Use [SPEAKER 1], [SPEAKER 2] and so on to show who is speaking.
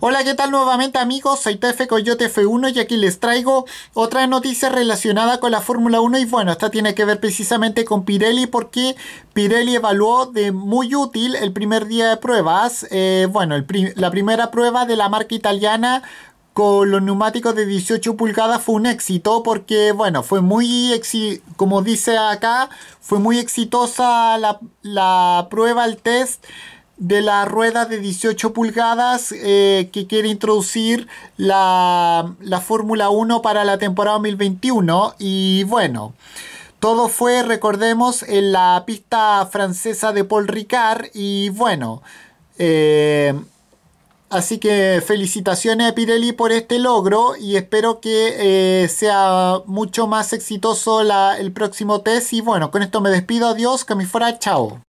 [SPEAKER 1] Hola, ¿qué tal nuevamente amigos? Soy TF Coyote F1 y aquí les traigo otra noticia relacionada con la Fórmula 1 y bueno, esta tiene que ver precisamente con Pirelli porque Pirelli evaluó de muy útil el primer día de pruebas, eh, bueno, la primera prueba de la marca italiana con los neumáticos de 18 pulgadas fue un éxito porque, bueno, fue muy, como dice acá, fue muy exitosa la, la prueba, el test de la rueda de 18 pulgadas eh, que quiere introducir la, Fórmula 1 para la temporada 2021. Y bueno, todo fue, recordemos, en la pista francesa de Paul Ricard. Y bueno, eh, así que felicitaciones a Pirelli por este logro y espero que eh, sea mucho más exitoso el próximo test. Y bueno, con esto me despido. Adiós, que me fuera, chao.